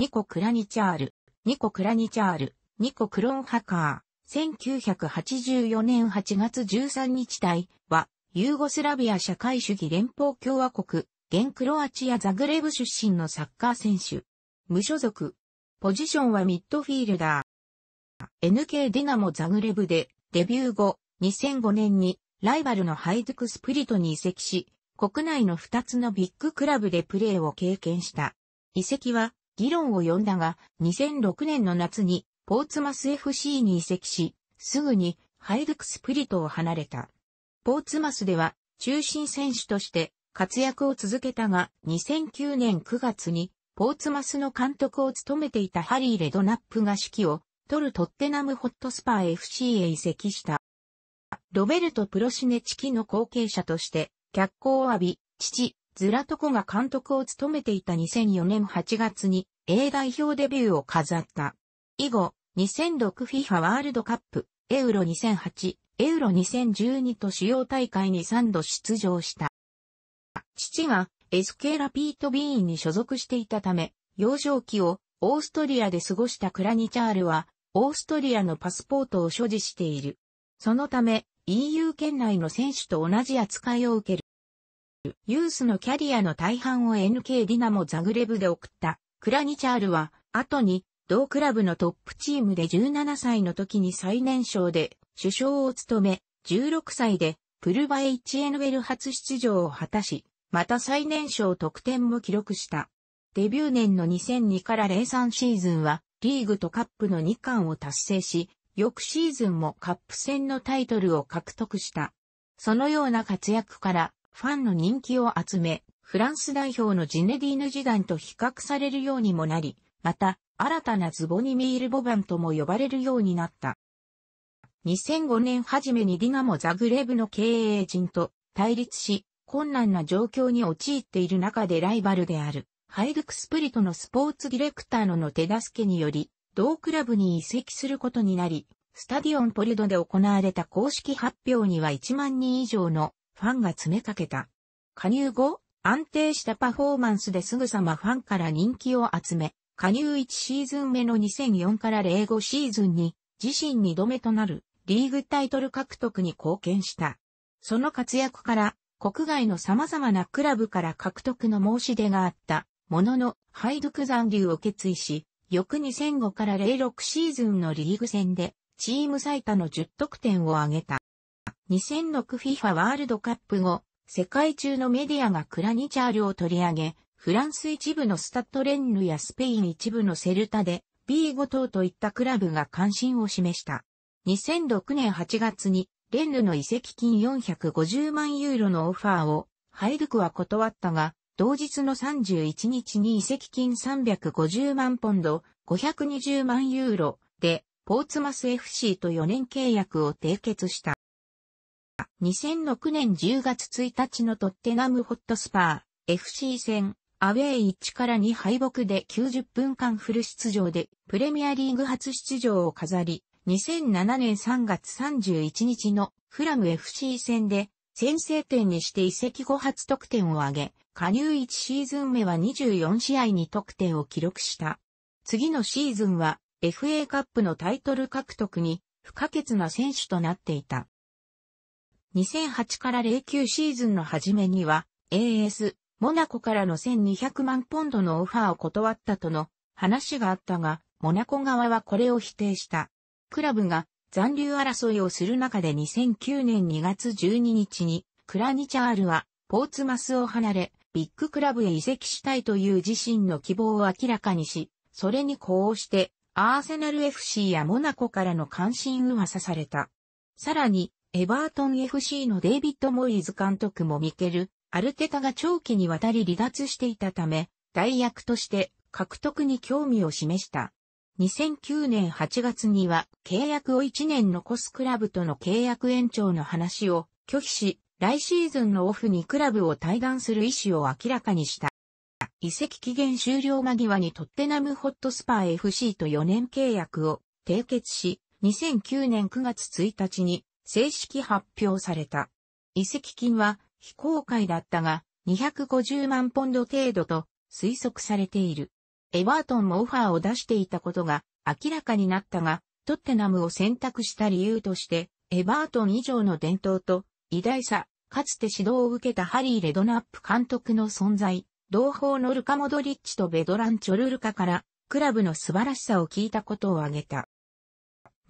ニコ・クラニチャール、ニコ・クラニチャール、ニコ・クロンハカー、1984年8月13日隊は、ユーゴスラビア社会主義連邦共和国、現クロアチアザグレブ出身のサッカー選手。無所属。ポジションはミッドフィールダー。NK ディナモザグレブで、デビュー後、2005年に、ライバルのハイドクスプリトに移籍し、国内の2つのビッグクラブでプレーを経験した。移籍は、議論を呼んだが、2006年の夏にポーツマス FC に移籍し、すぐにハイドクスプリトを離れた。ポーツマスでは中心選手として活躍を続けたが、2009年9月にポーツマスの監督を務めていたハリー・レドナップが指揮を取るトッテナムホットスパー FC へ移籍した。ロベルト・プロシネチキの後継者として脚光を浴び、父、ズラトコが監督を務めていた2004年8月に A 代表デビューを飾った。以後、2006FIFA ワールドカップ、エウロ2008、エウロ2012と主要大会に3度出場した。父がエスケーラピートビーンに所属していたため、幼少期をオーストリアで過ごしたクラニチャールは、オーストリアのパスポートを所持している。そのため、EU 圏内の選手と同じ扱いを受ける。ユースのキャリアの大半を NK ディナモザグレブで送ったクラニチャールは、後に同クラブのトップチームで17歳の時に最年少で首相を務め、16歳でプルバ HNL 初出場を果たし、また最年少得点も記録した。デビュー年の2002から03シーズンは、リーグとカップの2冠を達成し、翌シーズンもカップ戦のタイトルを獲得した。そのような活躍から、ファンの人気を集め、フランス代表のジネディーヌ時代と比較されるようにもなり、また、新たなズボニミール・ボバンとも呼ばれるようになった。2005年初めにディナモ・ザグレーブの経営陣と対立し、困難な状況に陥っている中でライバルである、ハイドクスプリトのスポーツディレクターのの手助けにより、同クラブに移籍することになり、スタディオンポリドで行われた公式発表には1万人以上のファンが詰めかけた。加入後、安定したパフォーマンスですぐさまファンから人気を集め、加入1シーズン目の2004から05シーズンに自身2度目となるリーグタイトル獲得に貢献した。その活躍から国外の様々なクラブから獲得の申し出があったもののハイドク残留を決意し、翌2005から06シーズンのリーグ戦でチーム最多の10得点を挙げた。2006 FIFA ワールドカップ後、世界中のメディアがクラニチャールを取り上げ、フランス一部のスタッドレンヌやスペイン一部のセルタで、B5 等といったクラブが関心を示した。2006年8月に、レンヌの移籍金450万ユーロのオファーを、ハイドゥクは断ったが、同日の31日に移籍金350万ポンド、520万ユーロで、ポーツマス FC と4年契約を締結した。2006年10月1日のトッテナムホットスパー FC 戦アウェイ1から2敗北で90分間フル出場でプレミアリーグ初出場を飾り、2007年3月31日のフラム FC 戦で先制点にして移籍後初得点を挙げ、加入1シーズン目は24試合に得点を記録した。次のシーズンは FA カップのタイトル獲得に不可欠な選手となっていた。2008から09シーズンの初めには、AS、モナコからの1200万ポンドのオファーを断ったとの話があったが、モナコ側はこれを否定した。クラブが残留争いをする中で2009年2月12日に、クラニチャールはポーツマスを離れ、ビッグクラブへ移籍したいという自身の希望を明らかにし、それに呼応して、アーセナル FC やモナコからの関心を噂された。さらに、エバートン FC のデイビッド・モイズ監督もミケル、アルテタが長期にわたり離脱していたため、代役として獲得に興味を示した。2009年8月には契約を1年残すクラブとの契約延長の話を拒否し、来シーズンのオフにクラブを退団する意思を明らかにした。移籍期限終了間際にトッテナムホットスパー FC と4年契約を締結し、2009年9月1日に正式発表された。遺跡金は非公開だったが、250万ポンド程度と推測されている。エバートンもオファーを出していたことが明らかになったが、トッテナムを選択した理由として、エバートン以上の伝統と偉大さ、かつて指導を受けたハリー・レドナップ監督の存在、同胞のルカ・モドリッチとベドラン・チョルルカから、クラブの素晴らしさを聞いたことを挙げた。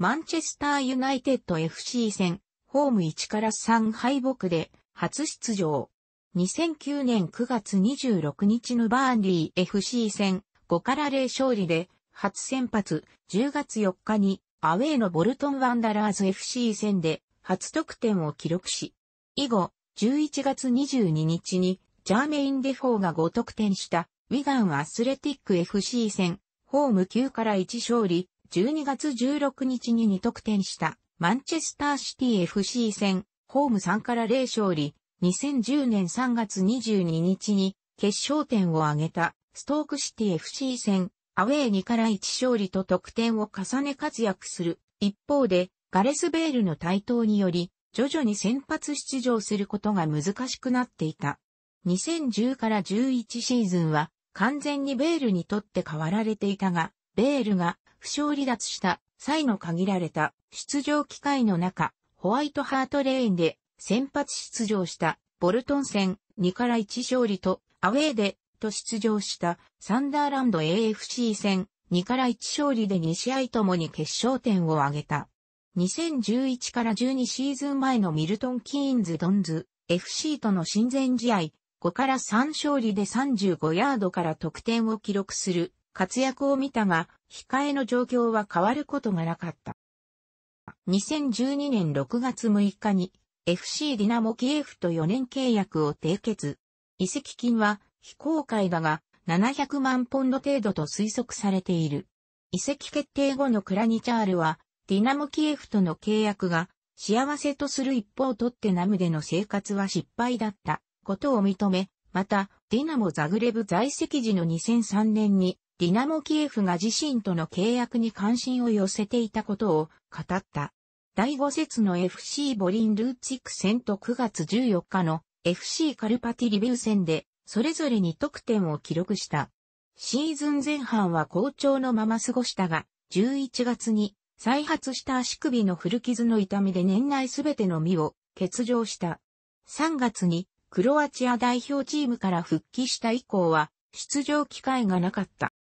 マンチェスターユナイテッド FC 戦、ホーム1から3敗北で初出場。2009年9月26日のバーンリー FC 戦5から0勝利で初先発10月4日にアウェーのボルトンワンダラーズ FC 戦で初得点を記録し、以後11月22日にジャーメイン・デフォーが5得点したウィガンアスレティック FC 戦ホーム9から1勝利12月16日に2得点したマンチェスターシティ FC 戦、ホーム3から0勝利、2010年3月22日に決勝点を挙げたストークシティ FC 戦、アウェー2から1勝利と得点を重ね活躍する。一方で、ガレス・ベールの台頭により、徐々に先発出場することが難しくなっていた。2010から11シーズンは完全にベールにとって変わられていたが、ベールが負傷離脱した際の限られた出場機会の中、ホワイトハートレーンで先発出場したボルトン戦2から1勝利とアウェーでと出場したサンダーランド AFC 戦2から1勝利で2試合ともに決勝点を挙げた。2011から12シーズン前のミルトン・キーンズ・ドンズ FC との親善試合5から3勝利で35ヤードから得点を記録する活躍を見たが控えの状況は変わることがなかった。2012年6月6日に FC ディナモキエフと4年契約を締結。移籍金は非公開だが700万ポンド程度と推測されている。移籍決定後のクラニチャールはディナモキエフとの契約が幸せとする一方とってナムでの生活は失敗だったことを認め、またディナモザグレブ在籍時の2003年にディナモキエフが自身との契約に関心を寄せていたことを語った。第5節の FC ボリンルーツィク戦と9月14日の FC カルパティリビュー戦で、それぞれに得点を記録した。シーズン前半は好調のまま過ごしたが、11月に再発した足首の古傷の痛みで年内すべての身を欠場した。3月にクロアチア代表チームから復帰した以降は出場機会がなかった。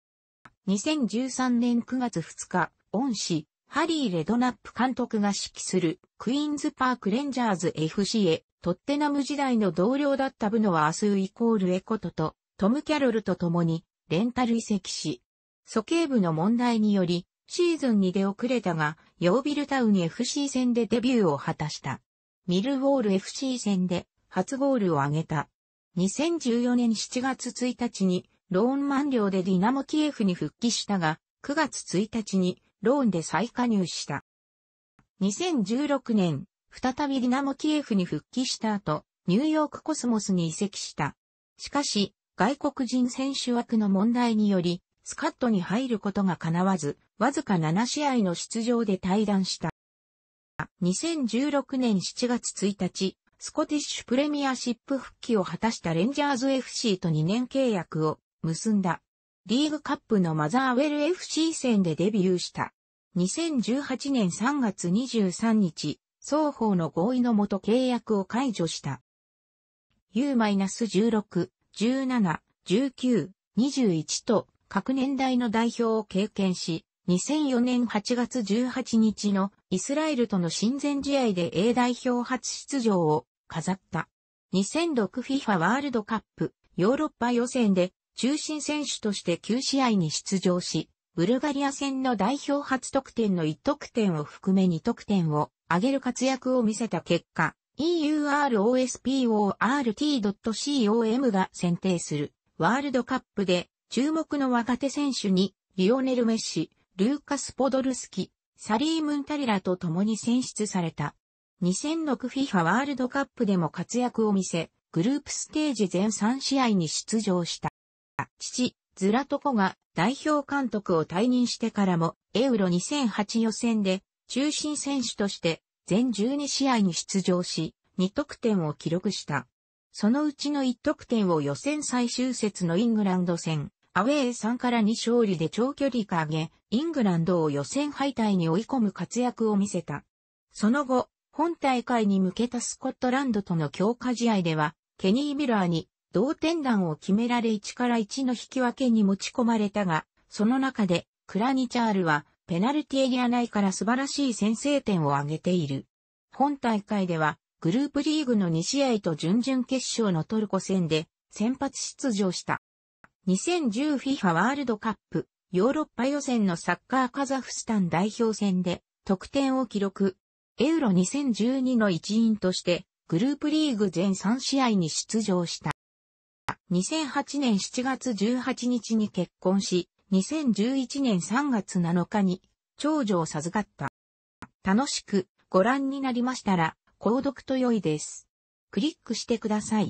2013年9月2日、恩師、ハリー・レドナップ監督が指揮するクイーンズパークレンジャーズ FC へ、トッテナム時代の同僚だったブノは明日イコールエコトとトム・キャロルと共にレンタル移籍し、素径部の問題によりシーズンに出遅れたが、ヨービルタウン FC 戦でデビューを果たした。ミルウォール FC 戦で初ゴールを挙げた。2014年7月1日にローン満了でディナモキエフに復帰したが、9月1日にローンで再加入した。2016年、再びディナモキエフに復帰した後、ニューヨークコスモスに移籍した。しかし、外国人選手枠の問題により、スカットに入ることが叶わず、わずか7試合の出場で退団した。2016年7月1日、スコティッシュプレミアシップ復帰を果たしたレンジャーズ FC と2年契約を結んだ。リーグカップのマザーウェル FC 戦でデビューした。2018年3月23日、双方の合意のもと契約を解除した。U-16、17、19、21と各年代の代表を経験し、2004年8月18日のイスラエルとの親善試合で A 代表初出場を飾った。2006FIFA ワールドカップヨーロッパ予選で中心選手として9試合に出場し、ブルガリア戦の代表初得点の1得点を含め2得点を上げる活躍を見せた結果、EUROSPORT.com が選定するワールドカップで注目の若手選手にリオネル・メッシ、ルーカス・ポドルスキ、サリー・ムンタリラと共に選出された。2006 FIFA ワールドカップでも活躍を見せ、グループステージ全3試合に出場した。父、ズラトコが代表監督を退任してからも、エウロ2008予選で中心選手として全12試合に出場し、2得点を記録した。そのうちの1得点を予選最終節のイングランド戦、アウェー3から2勝利で長距離か上げ、イングランドを予選敗退に追い込む活躍を見せた。その後、本大会に向けたスコットランドとの強化試合では、ケニー・ミラーに同点弾を決められ1から1の引き分けに持ち込まれたが、その中で、クラニチャールは、ペナルティエリア内から素晴らしい先制点を挙げている。本大会では、グループリーグの2試合と準々決勝のトルコ戦で、先発出場した。2010FIFA ワールドカップ、ヨーロッパ予選のサッカーカザフスタン代表戦で、得点を記録。エウロ2012の一員として、グループリーグ全3試合に出場した。2008年7月18日に結婚し、2011年3月7日に長女を授かった。楽しくご覧になりましたら、購読と良いです。クリックしてください。